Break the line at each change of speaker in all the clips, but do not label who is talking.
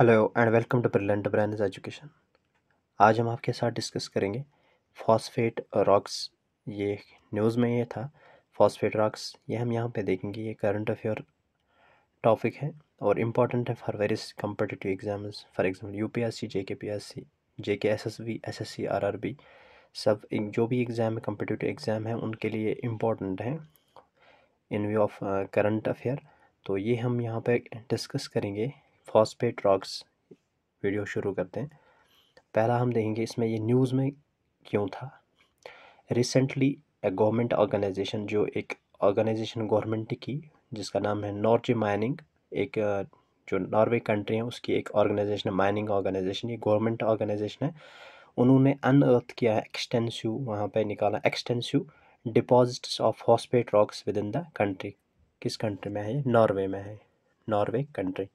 hello and welcome to brilliant brand education आज हम आपके साथ डिस्कस करेंगे फॉस्फेट रॉक्स ये न्यूज़ में ये था फॉस्फेट रॉक्स ये हम यहाँ पे देखेंगे ये करंट अफेयर टॉपिक है और इम्पॉर्टेंट है for various competitive exams for example U P S C J K P S C J K S S B S S C R R B सब जो भी एग्ज़ाम है competitive exam है उनके लिए इम्पॉर्टेंट है in view of current affair तो ये हम यहाँ पे डिस्कस करेंगे फॉस्फेट रॉक्स वीडियो शुरू करते हैं पहला हम देखेंगे इसमें ये न्यूज़ में क्यों था रिसेंटली गवर्नमेंट ऑर्गेनाइजेशन जो एक ऑर्गेनाइजेशन गवर्नमेंट की जिसका नाम है नॉर्जे माइनिंग एक जो नॉर्वे कंट्री है उसकी एक ऑर्गेनाइजेशन है माइनिंग ऑर्गेनाइजेशन ये गवर्नमेंट ऑर्गेनाइजेशन है उन्होंने अनअर्थ किया है एक्सटेंसिव वहाँ पे निकाला extensive deposits of phosphate rocks within the country किस कंट्री में है नॉर्वे में है नॉर्वे कंट्री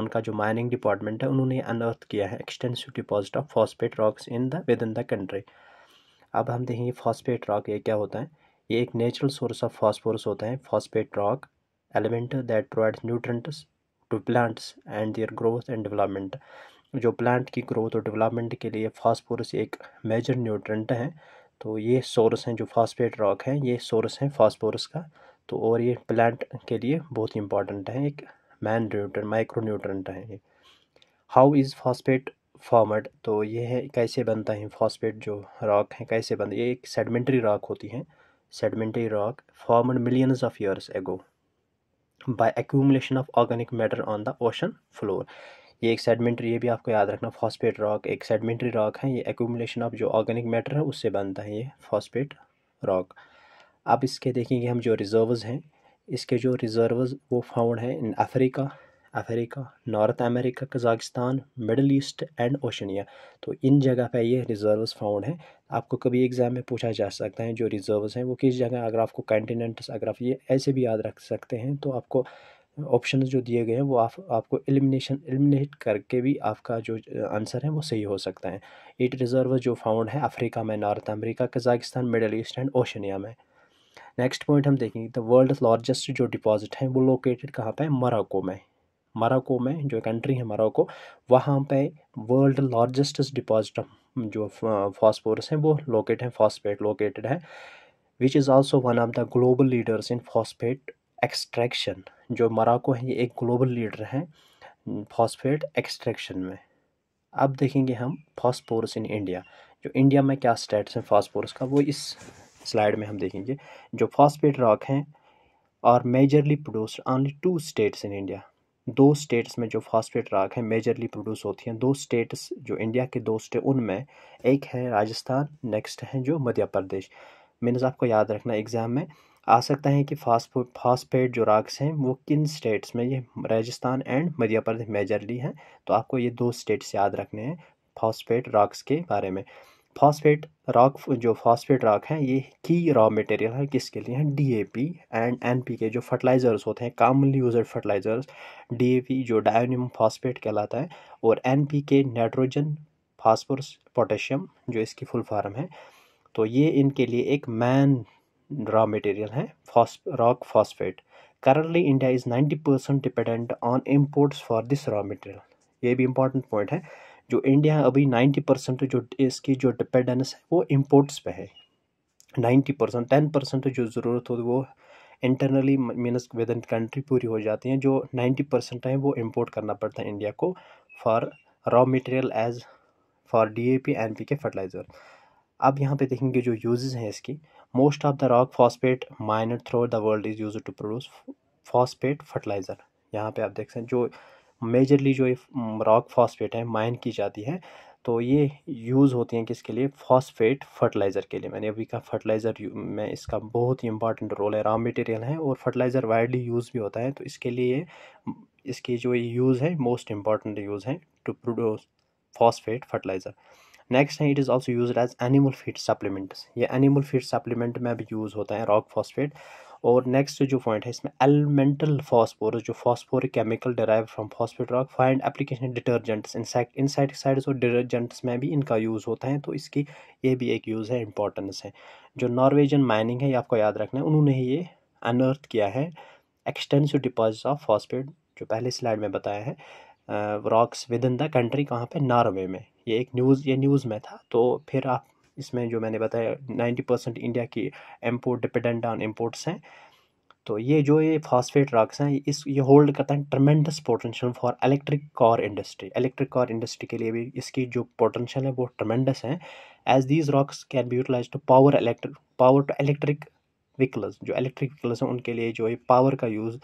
उनका जो माइनिंग डिपार्टमेंट है उन्होंने अनर्थ किया है extensive deposit of phosphate rocks in the within the country अब हम देखेंगे फॉस्फेट रॉक ये क्या होता है ये एक नेचुरल सोर्स ऑफ फॉस्फोरस होता है phosphate rock element that provide nutrients to plants and their growth and development जो प्लांट की ग्रोथ और डेवलपमेंट के लिए फॉस्फोरस एक मेजर न्यूट्रेंट है तो ये सोर्स हैं जो फॉस्फेट रॉक हैं ये सोर्स हैं फॉस्फोरस का तो और ये प्लांट के लिए बहुत ही इंपॉर्टेंट है एक मैन न्यूट्रन माइक्रो न्यूट्रन ये हाउ इज़ फॉस्फेट फॉर्मड तो ये है कैसे बनता है फॉस्फेट जो रॉक है कैसे बनता है ये एक सेडमेंट्री रॉक होती है sedimentary rock formed millions of years ago by accumulation of organic matter on the ocean floor ये एक सेडमेंट्री ये भी आपको याद रखना फॉस्फेट रॉक एक सेडमेंट्री रॉक है ये एक्यूमुलेशन ऑफ जो ऑर्गेनिक मैटर है उससे बनता है ये फॉस्फेट रॉक अब इसके देखेंगे हम जो रिजर्व हैं इसके जो रिज़र्व वो फाउंड हैं in Africa Africa North America Kazakhstan Middle East and Oceania तो इन जगह पे ये रिज़र्वस फाउंड हैं आपको कभी एग्ज़ाम में पूछा जा सकता है जो रिज़र्व हैं वो किस जगह अगर आपको कंटिनेंट्स अगर आप ये ऐसे भी याद रख सकते हैं तो आपको ऑप्शन जो दिए गए हैं वो आप आपको एलिमिनेशन एलिमिनेट करके भी आपका जो आंसर है वो सही हो सकता है एट रिज़र्व जो फाउंड है अफ्रीका में North America Kazakhstan Middle East and Oceania में नेक्स्ट पॉइंट हम देखेंगे द वर्ल्ड लार्जेस्ट जो डिपॉजिट है वो लोकेटेड कहाँ पर है मराको में मराको में जो कंट्री है मराको वहाँ पे वर्ल्ड लार्जेस्ट डिपॉजिट जो फॉस्फोरस हैं वो लोकेट हैं फॉस्फेट लोकेटेड है which is also one of the global leaders in phosphate extraction जो मराको है ये एक ग्लोबल लीडर हैं फॉस्फेट एक्सट्रैक्शन में अब देखेंगे हम फॉस्फोरस इन इंडिया जो इंडिया में क्या स्टेटस है फॉस्फोरस का वो इस स्लाइड में हम देखेंगे जो फॉस्फेट रॉक हैं और majorly produce only two states in India दो स्टेट्स में जो फॉस्फेट रॉक हैं मेजरली प्रोड्यूस होती हैं दो स्टेट्स जो इंडिया के दो स्टेट उनमें एक है राजस्थान नेक्स्ट है जो मध्य प्रदेश मीनस आपको याद रखना एग्ज़ाम में आ सकता है कि फास्ट फॉस्फेट जो राक्स हैं वो किन स्टेट्स में ये राजस्थान एंड मध्य प्रदेश मेजरली हैं तो आपको ये दो स्टेट्स याद रखने हैं फॉस्फेट राक्स के बारे में फॉस्फेट रॉक जो फॉस्फेट रॉक हैं ये की रॉ मटेरियल है किसके लिए हैं डीएपी एंड एनपीके जो फर्टिलाइज़र्स होते हैं कॉमनली यूज फर्टिलाइज़र्स डीएपी जो डायोनियम फॉस्फेट कहलाता है और एनपीके नाइट्रोजन फास्फोरस पोटेशियम जो इसकी फुल फार्म है तो ये इनके लिए एक मैन रॉ मटेरियल है rock phosphate currently India is ninety percent dependent on imports for this raw material ये भी इंपॉर्टेंट पॉइंट है जो इंडिया अभी नाइन्टी परसेंट जो इसकी जो डिपेंडेंस है वो इम्पोर्ट्स पे है नाइन्टी परसेंट टेन परसेंट जो ज़रूरत होती वो internally means within country पूरी हो जाती हैं जो नाइन्टी परसेंट हैं वो इम्पोर्ट करना पड़ता है इंडिया को for raw material as for D A P N P K fertiliser अब यहाँ पे देखेंगे जो यूजेस हैं इसकी most of the rock phosphate mined through the world is used to produce phosphate fertiliser यहाँ पे आप देख सकते हैं जो मेजरली जो ये रॉक फॉस्फेट है माइन की जाती है तो ये यूज़ होती हैं किसके लिए फॉस्फेट फर्टिलाइज़र के लिए मैंने अभी कहा फर्टिलाइज़र में इसका बहुत ही इंपॉर्टेंट रोल है रॉ मटेरियल है और फर्टिलाइज़र वाइडली यूज़ भी होता है तो इसके लिए इसकी जो यूज़ है मोस्ट इम्पॉर्टेंट यूज़ है to produce phosphate fertiliser next है it is also used as animal feed supplements ये एनिमल फीड सप्लीमेंट में भी यूज़ होता है रॉक फॉस्फेट और नेक्स्ट जो पॉइंट है इसमें एलिमेंटल फॉस्फोरस जो phosphorus chemical derived from phosphate rock find application detergents insect insecticides और डिटर्जेंट्स में भी इनका यूज़ होता है तो इसकी ये भी एक यूज़ है इंपॉर्टेंस है जो नॉर्वेजन माइनिंग है ये आपको याद रखना है उन्होंने ये अनर्थ किया है एक्सटेंसिव डिपॉजिट ऑफ फॉस्फेट जो पहले स्लाइड में बताया है rocks within the country कहाँ पे नॉर्वे में ये एक न्यूज़ ये न्यूज़ में था तो फिर आप इसमें जो मैंने बताया नाइन्टी परसेंट इंडिया की इम्पोर्ट डिपेंडेंट ऑन इम्पोर्ट्स हैं तो ये जो ये फास्फेट रॉक्स हैं इस ये होल्ड करता है tremendous potential for electric car industry electric car industry के लिए भी इसकी जो पोटेंशियल है वो ट्रमेंडस है as these rocks can be utilise to power electric power to electric vehicles जो इलेक्ट्रिक व्हीकल्स हैं उनके लिए जो ये पावर का यूज़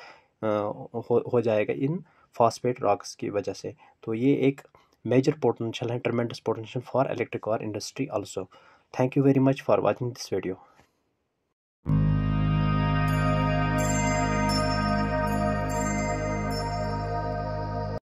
हो, हो जाएगा इन फास्फेट रॉक्स की वजह से तो ये एक major potential and tremendous potential for electric car industry also thank you very much for watching this video